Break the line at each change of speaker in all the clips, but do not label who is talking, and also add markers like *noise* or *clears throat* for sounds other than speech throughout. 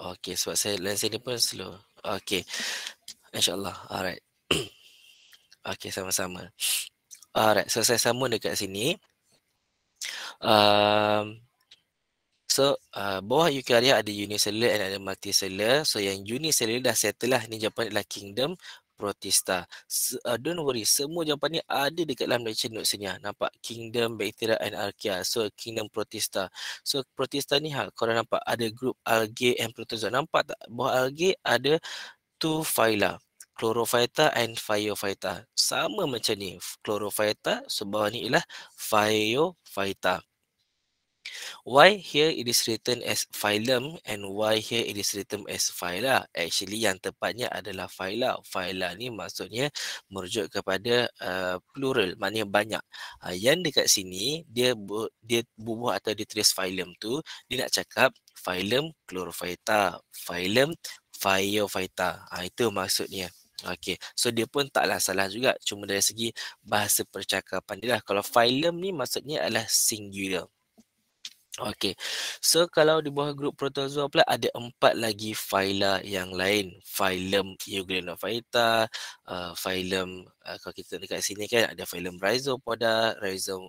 Okay, sebab saya lensing ni pun slow. Okay. InsyaAllah. Alright. *coughs* okay, sama-sama. Alright, so saya sambung dekat sini. Um, so, uh, bawah eukarya ada unicellular dan ada multicellular. So, yang unicellular dah settle lah. Ni jawapan adalah kingdom protista. Uh, don't worry, semua jawapan ni ada dekat dalam lecture notes ni. Ah. Nampak kingdom, bacteria and archaea. So kingdom protista. So protista ni ha, korang nampak ada group algae and protozoa. Nampak tak? Bawah algae ada two phyla. Chlorophyta and Phyophyta. Sama macam ni. Chlorophyta, so bawah ni ialah Phyophyta. Why here it is written as phylum and why here it is written as phyla? Actually yang tepatnya adalah phyla. Phyla ni maksudnya merujuk kepada uh, plural, maknanya banyak. Uh, yang dekat sini dia bu- dia bubuh atau dia tulis phylum tu dia nak cakap phylum chlorophyta, phylum phyophyta. Ha, itu maksudnya. Okay, so dia pun taklah salah juga cuma dari segi bahasa percakapan dia lah. Kalau phylum ni maksudnya adalah singular. Okey. So kalau di bawah grup protozoa pula ada empat lagi phyla yang lain. Phylum Euglenophyta, uh, phylum uh, kalau kita dekat sini kan ada phylum Rhizopoda, Rhizom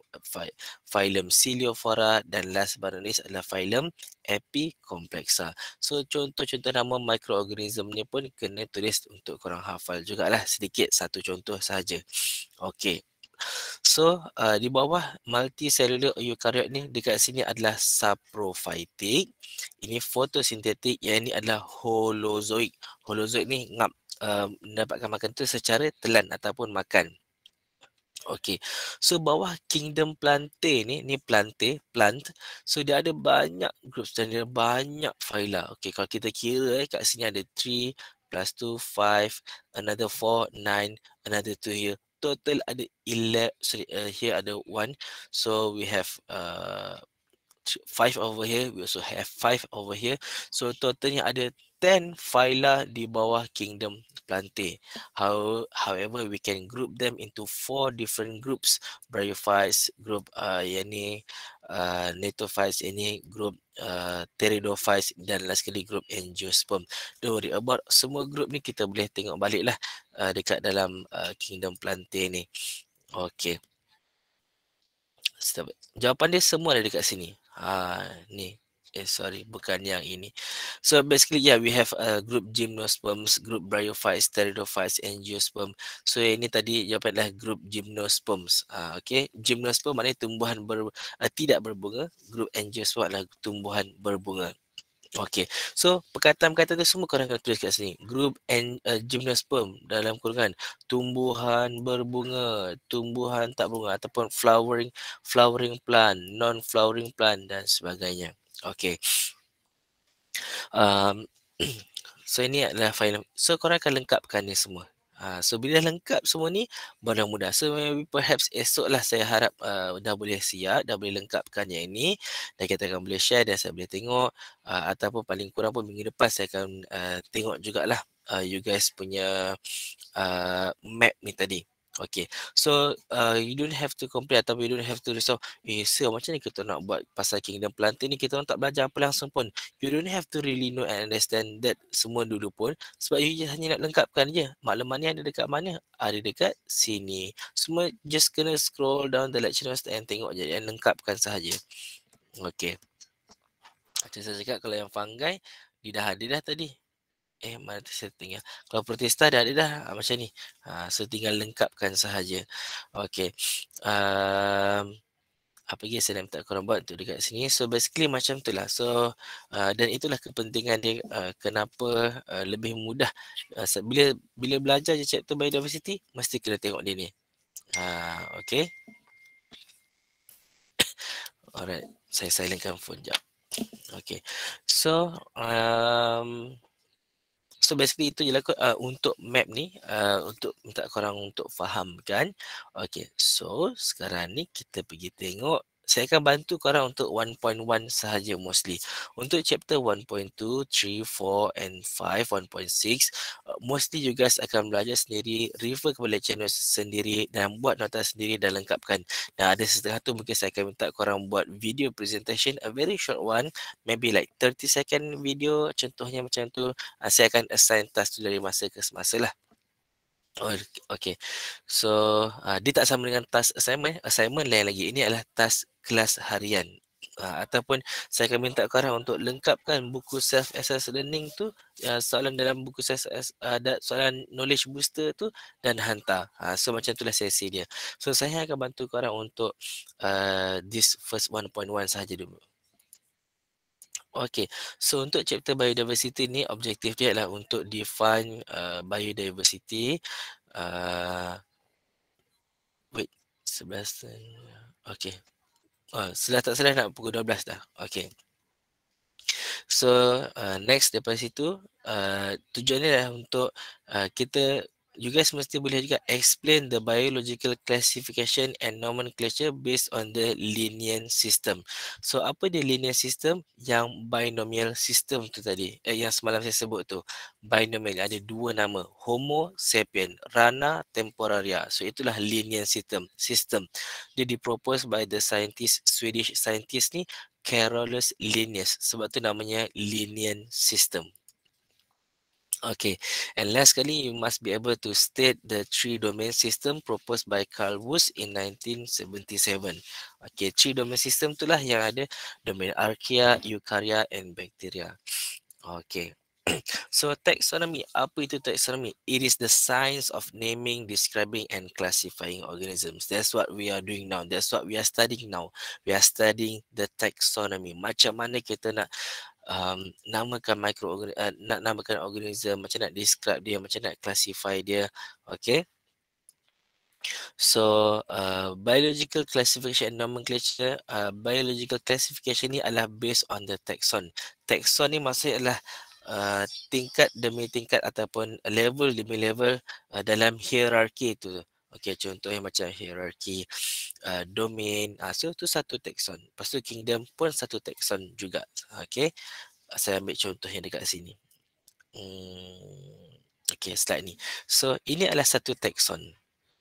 phylum uh, Coelophora dan last but not least adalah phylum Epicomplexa. So contoh-contoh nama mikroorganism ni pun kena tulis untuk korang hafal jugalah sedikit satu contoh saja. Okey. So uh, di bawah multicellular eukaryot ni dekat sini adalah saprophytic. Ini fotosintetik, yang ini adalah holozoik. Holozoik ni ngap uh, mendapatkan makan tu secara telan ataupun makan. Okey. So bawah kingdom plantae ni, ni plantae, plant. So dia ada banyak group dan dia banyak phyla. Okey, kalau kita kira eh kat sini ada 3 plus 2 5 another 4 9 another 2 here total ada 11 sorry uh, here ada one so we have uh five over here we also have five over here so totalnya ada 10 phyla di bawah kingdom plantae how however we can group them into four different groups bryophytes group uh, yang ni Uh, NATO ini group uh, Teredo dan last kali group Angiosperm. Don't worry about semua group ni kita boleh tengok balik lah uh, dekat dalam uh, Kingdom Plantain ni. Okay. Setelah, jawapan dia semua ada dekat sini. Ha, ni Eh sorry bukan yang ini. So basically yeah we have a group gymnosperms, group bryophytes, pteridophytes and So ini tadi jawapan group gymnosperms. Uh, okay gymnosperm mana tumbuhan ber, uh, tidak berbunga. Group angiosperm adalah tumbuhan berbunga. Okay so perkataan-perkataan tu semua korang akan tulis kat sini. Group and uh, gymnosperm dalam kurungan tumbuhan berbunga, tumbuhan tak bunga ataupun flowering flowering plant, non-flowering plant dan sebagainya. Okay. Um, ehm, *clears throat* so ini adalah file. So korang akan lengkapkan ni semua. Uh, so bila lengkap semua ni, mudah mudah. So maybe perhaps esok lah saya harap uh, dah boleh siap, dah boleh lengkapkan yang ini. Dan kita akan boleh share dan saya boleh tengok. Uh, ataupun paling kurang pun minggu depan saya akan uh, tengok jugalah uh, you guys punya uh, map ni tadi. Okay. So, uh, you don't have to complain ataupun you don't have to resolve, eh, sir, macam ni kita nak buat pasal kingdom planting ni, kita tak belajar apa langsung pun. You don't have to really know and understand that semua dulu pun. Sebab you hanya nak lengkapkan je. Maklumat ni ada dekat mana? Ada dekat sini. Semua just kena scroll down the lecture notes and tengok je. And lengkapkan sahaja. Okay. Macam saya cakap, kalau yang fungi, dia dah ada dah tadi eh mana saya tinggal ya. kalau protesta dah ada dah ha, macam ni ha, so tinggal lengkapkan sahaja okey um, apa lagi saya nak minta korang buat untuk dekat sini so basically macam tu lah so uh, dan itulah kepentingan dia uh, kenapa uh, lebih mudah uh, bila bila belajar je chapter biodiversity mesti kena tengok dia ni uh, okey *coughs* alright saya silentkan phone jap Okay. So, um, so basically itu je lah kot uh, untuk map ni uh, untuk minta korang untuk fahamkan. Okay, so sekarang ni kita pergi tengok saya akan bantu korang untuk 1.1 sahaja mostly. Untuk chapter 1.2, 3, 4 and 5, 1.6, uh, mostly you guys akan belajar sendiri, refer kepada channel sendiri dan buat nota sendiri dan lengkapkan. Dan ada setengah tu mungkin saya akan minta korang buat video presentation, a very short one, maybe like 30 second video, contohnya macam tu. Ah, saya akan assign task tu dari masa ke semasa lah. Oh, okay. So, uh, dia tak sama dengan task assignment. Assignment lain lagi. Ini adalah task kelas harian. Uh, ataupun saya akan minta korang untuk lengkapkan buku self-assess learning tu uh, soalan dalam buku self ada uh, soalan knowledge booster tu dan hantar. Uh, so macam itulah sesi dia. So saya akan bantu korang untuk uh, this first 1.1 saja dulu. Okey, so untuk chapter biodiversity ni objektif dia adalah untuk define uh, biodiversity. Uh, wait, sebelas. Okey, Oh, sudah tak salah nak pukul 12 dah. Okey, So uh, next daripada situ, uh, tujuannya adalah untuk uh, kita you guys mesti boleh juga explain the biological classification and nomenclature based on the linear system. So apa dia linear system? Yang binomial system tu tadi, eh, yang semalam saya sebut tu. Binomial ada dua nama, Homo sapien, Rana temporaria. So itulah linear system. System dia dipropose by the scientist Swedish scientist ni Carolus Linnaeus. Sebab tu namanya linear system. Okay, and lastly you must be able to state the three domain system proposed by Carl Wuss in 1977. Okay, three domain system itulah yang ada domain archaea, eukarya and bacteria. Okay, *clears throat* so taxonomy, apa itu taxonomy? It is the science of naming, describing and classifying organisms. That's what we are doing now. That's what we are studying now. We are studying the taxonomy. Macam mana kita nak um, namakan mikro uh, nak namakan organism macam nak describe dia macam nak classify dia okey So, uh, biological classification and nomenclature, uh, biological classification ni adalah based on the taxon. Taxon ni maksudnya adalah uh, tingkat demi tingkat ataupun level demi level uh, dalam hierarki itu. Uh, Okey, contoh yang macam hierarki uh, domain. Uh, so, tu satu taxon. pastu kingdom pun satu taxon juga. Okey, Saya ambil yang dekat sini. Hmm. Okay, slide ni. So, ini adalah satu taxon.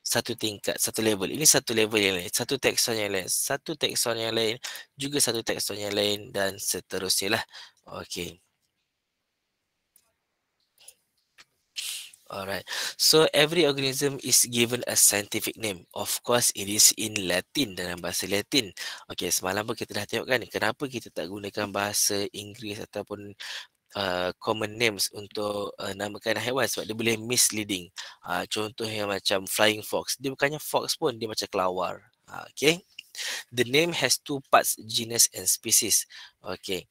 Satu tingkat, satu level. Ini satu level yang lain. Satu taxon yang lain. Satu taxon yang lain. Juga satu taxon yang lain. Dan seterusnya lah. Okey. Alright. So every organism is given a scientific name. Of course, it is in Latin dalam bahasa Latin. Okay, semalam pun kita dah tengok kan kenapa kita tak gunakan bahasa Inggeris ataupun uh, common names untuk uh, namakan haiwan sebab dia boleh misleading. Uh, contohnya macam flying fox. Dia bukannya fox pun, dia macam kelawar. Uh, okay. The name has two parts, genus and species. Okay.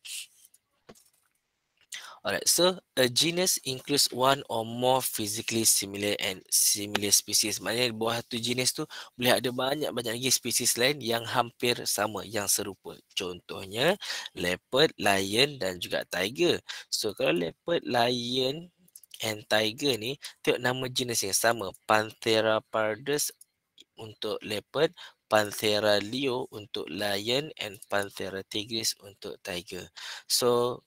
Alright, so a genus includes one or more physically similar and similar species. Maknanya buah satu genus tu boleh ada banyak-banyak lagi species lain yang hampir sama, yang serupa. Contohnya, leopard, lion dan juga tiger. So, kalau leopard, lion and tiger ni, tengok nama genus yang sama. Panthera pardus untuk leopard, Panthera leo untuk lion and Panthera tigris untuk tiger. So,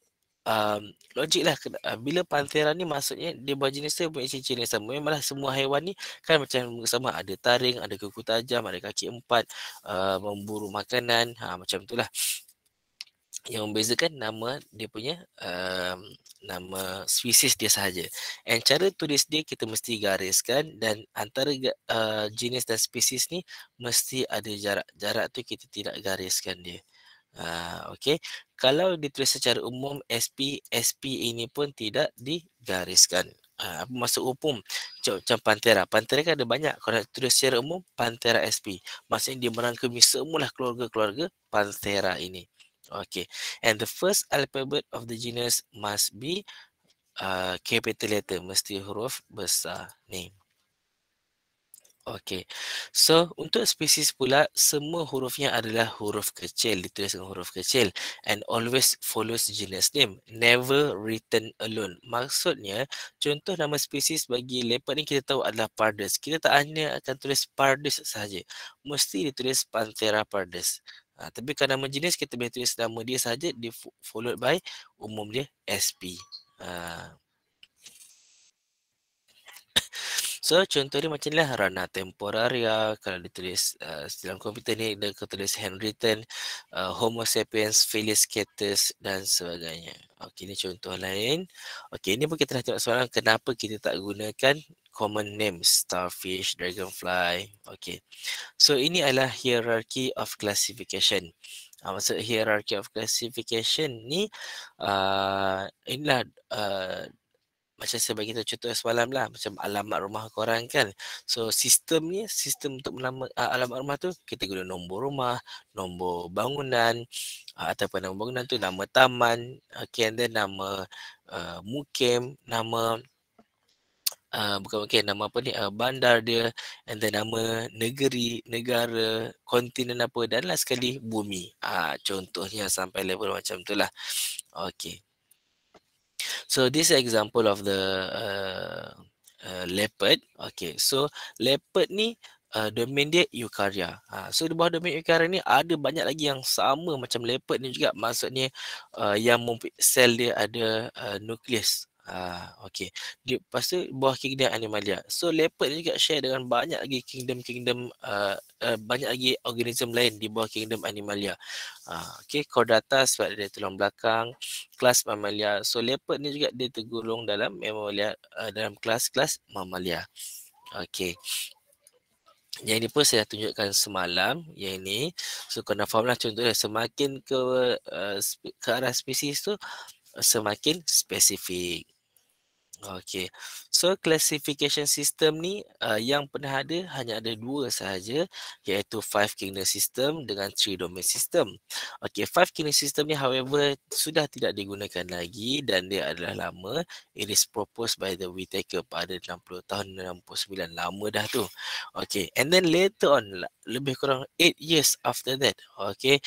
um, logik lah uh, bila panthera ni maksudnya dia berjenis dia punya cincin yang sama memanglah semua haiwan ni kan macam sama ada taring ada kuku tajam ada kaki empat uh, memburu makanan ha, macam itulah yang membezakan nama dia punya um, nama species dia sahaja and cara tulis dia kita mesti gariskan dan antara uh, jenis dan species ni mesti ada jarak jarak tu kita tidak gariskan dia Uh, okay. Kalau ditulis secara umum, SP, SP ini pun tidak digariskan. Uh, apa maksud umum? Macam Pantera. Pantera kan ada banyak. Kalau nak tulis secara umum, Pantera SP. Maksudnya dia merangkumi semualah keluarga-keluarga Pantera ini. Okay. And the first alphabet of the genus must be uh, ah, capital letter. Mesti huruf besar. Name. Okey. So, untuk spesies pula, semua hurufnya adalah huruf kecil. Ditulis dengan huruf kecil. And always follows genus name. Never written alone. Maksudnya, contoh nama spesies bagi leopard ni kita tahu adalah pardus. Kita tak hanya akan tulis pardus saja, Mesti ditulis panthera pardus. Ha, tapi kalau nama jenis, kita boleh tulis nama dia saja Dia followed by umum dia SP. Haa. So contoh dia macam lah ranah temporaria kalau ditulis uh, dalam komputer ni dia kata tulis handwritten, uh, homo sapiens, felis catus dan sebagainya. Okey ni contoh lain. Okey ini pun kita dah tengok soalan kenapa kita tak gunakan common names starfish, dragonfly. Okey. So ini adalah hierarchy of classification. Uh, maksud hierarchy of classification ni uh, inilah uh, macam saya bagi tahu contoh semalam lah macam alamat rumah korang kan so sistem ni sistem untuk melamat, uh, alamat rumah tu kita guna nombor rumah nombor bangunan uh, ataupun nama bangunan tu nama taman okay and then nama uh, mukim nama uh, bukan okay nama apa ni uh, bandar dia and then nama negeri negara kontinen apa dan last sekali bumi uh, contohnya sampai level macam tu lah okay So this example of the uh, uh, leopard. Okay, so leopard ni uh, domain dia eukarya. Ha, so di bawah domain eukarya ni ada banyak lagi yang sama macam leopard ni juga. Maksudnya uh, yang sel dia ada uh, nukleus. Ah, okay. Dia, lepas tu buah kingdom animalia. So leopard ni juga share dengan banyak lagi kingdom-kingdom uh, uh, banyak lagi organism lain di bawah kingdom animalia. Ah, okay. Chordata sebab dia tulang belakang. Kelas mamalia. So leopard ni juga dia tergolong dalam mamalia uh, dalam kelas-kelas mamalia. Okay. Yang ini pun saya tunjukkan semalam Yang ini So kena faham lah contohnya Semakin ke uh, ke arah spesies tu semakin spesifik. Okey. So classification system ni uh, yang pernah ada hanya ada dua sahaja iaitu five kingdom system dengan three domain system. Okey, five kingdom system ni however sudah tidak digunakan lagi dan dia adalah lama. It is proposed by the Whittaker pada 60 tahun 69 lama dah tu. Okey, and then later on lebih kurang 8 years after that. Okey,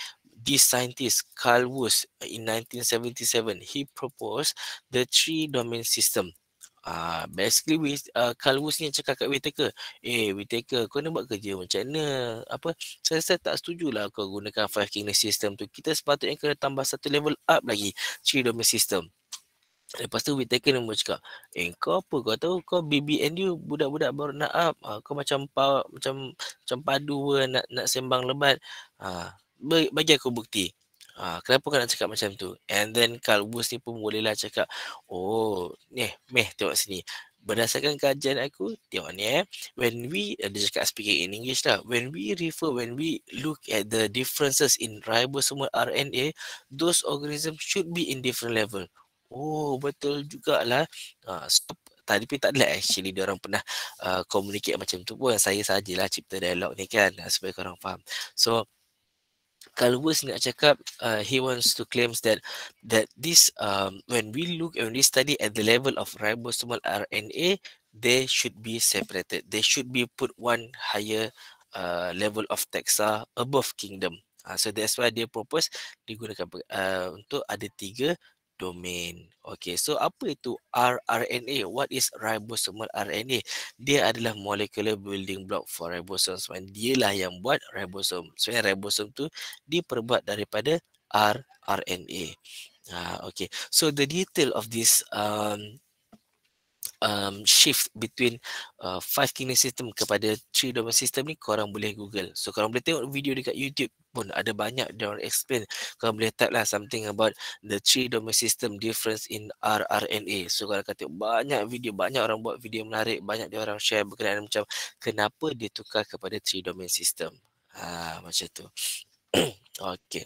this scientist Carl Wurst in 1977 he proposed the three domain system uh, basically with ah, uh, Carl Wurst ni cakap kat Whittaker eh Whittaker kau nak buat kerja macam mana apa saya, saya tak setuju lah kau gunakan five kingdom system tu kita sepatutnya kena tambah satu level up lagi three domain system Lepas tu Whittaker ni pun cakap Eh kau apa kau tahu kau BBNU budak-budak baru nak up ha, Kau macam pa, macam macam padu nak, nak sembang lebat ha, bagi aku bukti. Ha, kenapa kau nak cakap macam tu? And then Kalbus ni pun bolehlah cakap, oh, ni, eh, meh, tengok sini. Berdasarkan kajian aku, tengok ni eh. When we, eh, dia cakap speaking in English lah. When we refer, when we look at the differences in ribosomal RNA, those organisms should be in different level. Oh, betul jugalah. Ha, stop. Tadi pun tak ada actually dia orang pernah uh, communicate macam tu pun. Saya sajalah cipta dialog ni kan supaya korang faham. So, Calvus nak cakap uh, he wants to claims that that this um, when we look and we study at the level of ribosomal RNA they should be separated they should be put one higher uh, level of taxa above kingdom uh, so that's why they propose digunakan uh, untuk ada tiga domain. Okay, so apa itu rRNA? What is ribosomal RNA? Dia adalah molecular building block for ribosome. Sebenarnya dialah yang buat ribosome. Sebenarnya ribosome tu diperbuat daripada rRNA. Ha, ah, okay, so the detail of this um, um, shift between uh, five kingdom system kepada three domain system ni korang boleh google so korang boleh tengok video dekat youtube pun ada banyak dia orang explain korang boleh type lah something about the three domain system difference in rRNA so korang kata banyak video banyak orang buat video menarik banyak dia orang share berkenaan macam kenapa dia tukar kepada three domain system ha, macam tu *clears throat* Okay,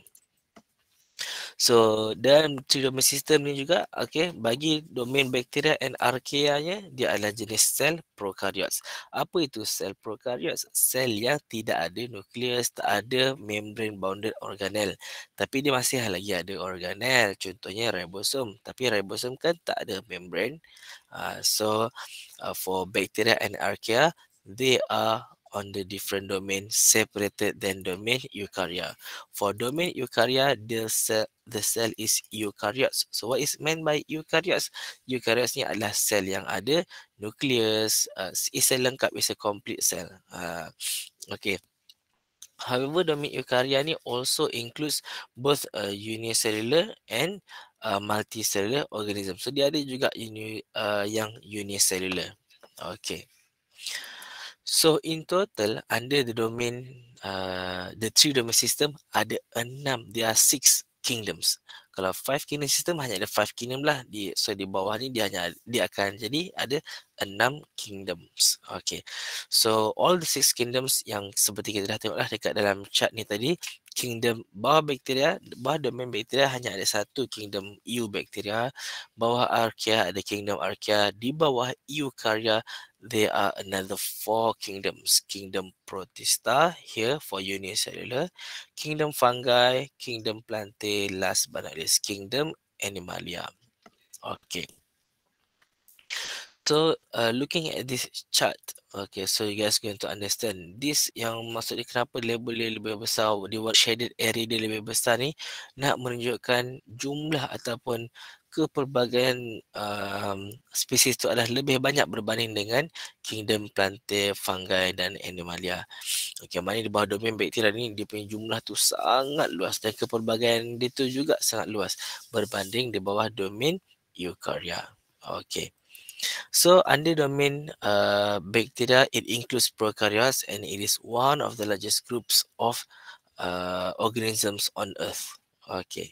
So dan trigonometric sistem ni juga okay, bagi domain bakteria and archaea nya dia adalah jenis sel prokaryotes. Apa itu sel prokaryotes? Sel yang tidak ada nukleus, tak ada membrane bounded organel. Tapi dia masih lagi ada organel. contohnya ribosom. Tapi ribosom kan tak ada membrane. Uh, so uh, for Bakteria and archaea they are on the different domain separated than domain eukarya. For domain eukarya, the cell, the cell is eukaryotes. So what is meant by eukaryotes? Eukaryotes ni adalah sel yang ada nucleus, uh, is a lengkap, is a complete cell. Uh, okay. However, domain eukarya ni also includes both a uh, unicellular and uh, multicellular organism. So dia ada juga uni, uh, yang unicellular. Okay. So in total under the domain uh, the three domain system ada enam, there are six kingdoms. Kalau five kingdom system hanya ada five kingdom lah. Di, so di bawah ni dia hanya dia akan jadi ada enam kingdoms. Okay. So all the six kingdoms yang seperti kita dah tengok lah dekat dalam chart ni tadi kingdom bawah bakteria bawah domain bakteria hanya ada satu kingdom eubacteria bawah archaea ada kingdom archaea di bawah eukarya there are another four kingdoms kingdom protista here for unicellular kingdom fungi kingdom plantae last but not least kingdom animalia okay So uh, looking at this chart, okay, so you guys going to understand this yang maksudnya kenapa label dia lebih besar, the word shaded area dia lebih besar ni nak menunjukkan jumlah ataupun keperbagaian um, spesies tu adalah lebih banyak berbanding dengan kingdom, Plante, fungi dan animalia. Okay, maknanya di bawah domain bakteria ni dia punya jumlah tu sangat luas dan keperbagaian dia tu juga sangat luas berbanding di bawah domain eukarya. Okay. So under domain uh, bacteria, it includes prokaryotes and it is one of the largest groups of uh, organisms on earth. Okay.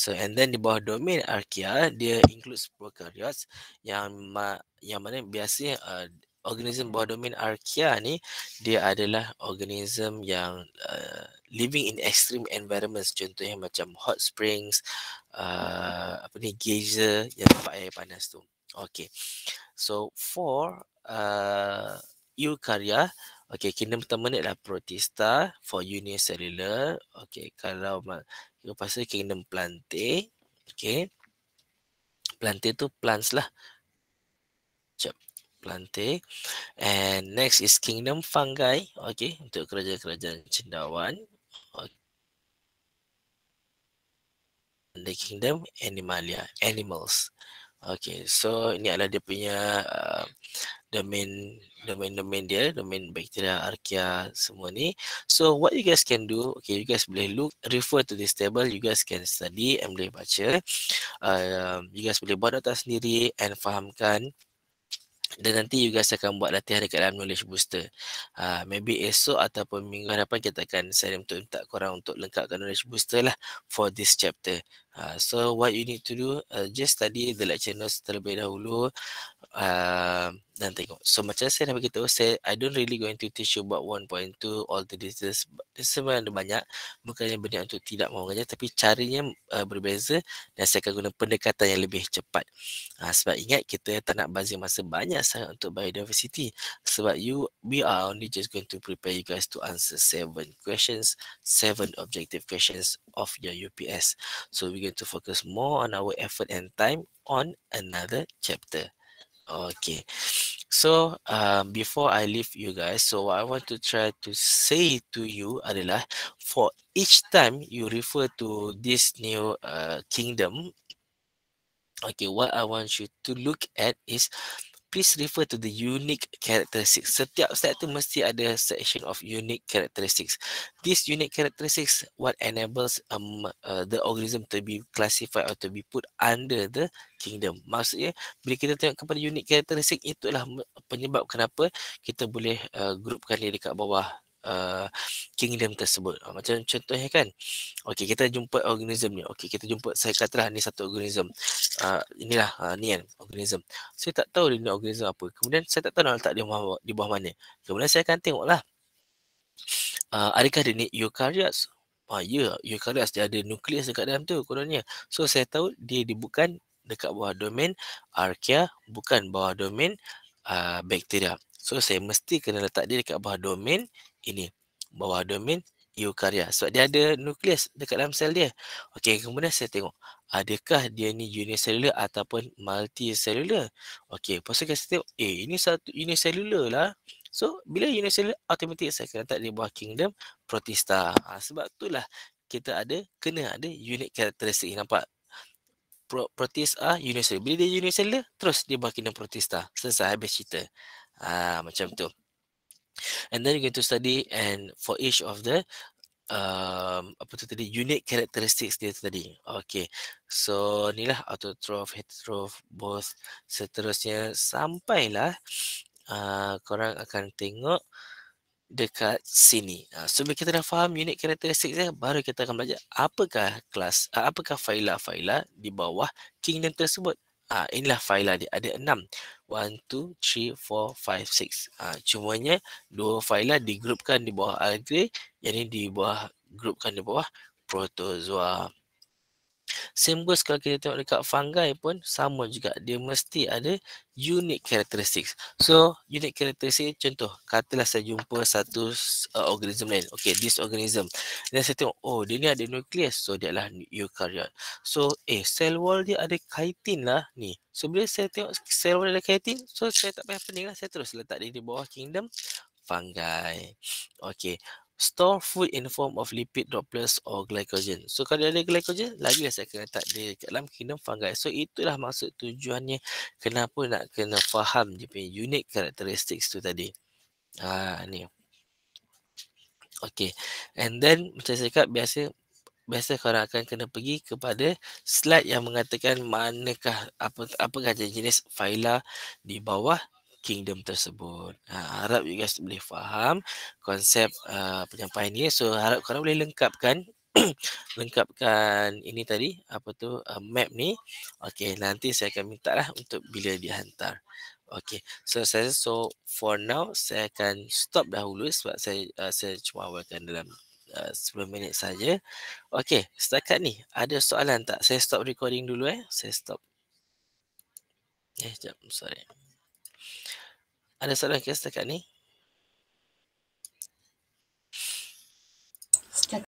So and then di bawah domain archaea, dia includes prokaryotes yang ma yang mana biasanya uh, organism bawah domain archaea ni dia adalah organism yang uh, living in extreme environments contohnya macam hot springs uh, apa ni geyser yang tempat air panas tu. Okay. So, for uh, eukarya, okay, kingdom pertama ni adalah protista for unicellular. Okay, kalau lepas tu kingdom plantae. Okay. Plantae tu plants lah. Sekejap. Plantae. And next is kingdom fungi. Okay, untuk kerajaan-kerajaan cendawan. Okay. The kingdom animalia, Animals. Okay, so ini adalah dia punya uh, domain domain domain dia, domain bacteria, archaea semua ni. So what you guys can do, okay, you guys boleh look refer to this table, you guys can study and boleh baca. Uh, you guys boleh buat data sendiri and fahamkan dan nanti you guys akan buat latihan dekat dalam knowledge booster. Uh, maybe esok ataupun minggu hadapan kita akan saya untuk minta korang untuk lengkapkan knowledge booster lah for this chapter. Uh, so what you need to do, uh, just study the lecture notes terlebih dahulu uh, dan tengok. So macam saya dah beritahu, saya, I don't really going to teach you about 1.2 all the diseases. Ini sebenarnya ada banyak, bukannya benda untuk tidak mahu kerja tapi caranya uh, berbeza dan saya akan guna pendekatan yang lebih cepat. Uh, sebab ingat kita tak nak bazir masa banyak sangat untuk biodiversity. Sebab you, we are only just going to prepare you guys to answer seven questions, seven objective questions of your UPS. So we're going to focus more on our effort and time on another chapter. Okay. So um, before I leave you guys, so what I want to try to say to you adalah for each time you refer to this new uh, kingdom, okay, what I want you to look at is please refer to the unique characteristics. Setiap set tu mesti ada section of unique characteristics. These unique characteristics what enables um uh, the organism to be classified or to be put under the kingdom. Maksudnya bila kita tengok kepada unique characteristics itulah penyebab kenapa kita boleh uh, groupkan dia dekat bawah Eh, kingdom tersebut. Ah, macam contohnya kan, okey kita jumpa organism ni. Okey kita jumpa saya katalah ni satu organism. Uh, inilah uh, ni kan organism. Saya tak tahu dia ni organism apa. Kemudian saya tak tahu nak letak dia bawah, di bawah mana. Kemudian saya akan tengoklah. Uh, adakah dia ni eukaryotes? Ah, ya, eukaryotes dia ada nukleus dekat dalam tu kononnya. So saya tahu dia bukan dekat bawah domain archaea bukan bawah domain uh, bakteria. So saya mesti kena letak dia dekat bawah domain ini bawah domain eukarya sebab dia ada nukleus dekat dalam sel dia okey kemudian saya tengok adakah dia ni unicellular ataupun multicellular okey pasal kita tengok eh ini satu unicellular lah so bila unicellular automatik saya kena letak di bawah kingdom protista ha, sebab itulah kita ada kena ada unit karakteristik nampak Pro, protista unicellular bila dia unicellular terus dia bawah kingdom protista selesai habis cerita ha, macam tu and then you going to study and for each of the um, apa tu tadi unit characteristics dia tadi okey so inilah autotroph heterotroph both seterusnya sampailah uh, korang akan tengok dekat sini. Uh, so bila kita dah faham unit karakteristik dia, baru kita akan belajar apakah kelas, uh, apakah faila-faila di bawah kingdom tersebut. Ah inilah faila dia ada enam. 1, 2, 3, 4, 5, 6. Ha, dua fail lah digroupkan di bawah algae. Jadi di bawah grupkan di bawah protozoa. Same goes kalau kita tengok dekat fungi pun sama juga. Dia mesti ada unique characteristics. So, unique characteristics contoh. Katalah saya jumpa satu uh, organism lain. Okay, this organism. Dan saya tengok, oh dia ni ada nucleus. So, dia adalah eukaryot. So, eh cell wall dia ada kaitin lah ni. So, bila saya tengok cell wall ada kaitin, so saya tak payah pening lah. Saya terus letak dia di bawah kingdom fungi. Okay store food in form of lipid droplets or glycogen. So kalau dia ada glycogen, lagi lah saya kena letak dia kat dalam kingdom fungi. So itulah maksud tujuannya kenapa nak kena faham dia punya unique characteristics tu tadi. Ah ni. Okay. And then macam saya cakap biasa biasa korang akan kena pergi kepada slide yang mengatakan manakah apa apakah jenis phyla di bawah kingdom tersebut. Ha, harap you guys boleh faham konsep uh, penyampaian ni. So harap korang boleh lengkapkan *coughs* lengkapkan ini tadi apa tu uh, map ni. Okey, nanti saya akan minta lah untuk bila dihantar. Okey. So saya so for now saya akan stop dahulu sebab saya uh, saya cuma awalkan dalam uh, 10 minit saja. Okey, setakat ni ada soalan tak? Saya stop recording dulu eh. Saya stop. Eh, jap, sorry. Ada soalan ke setakat ni?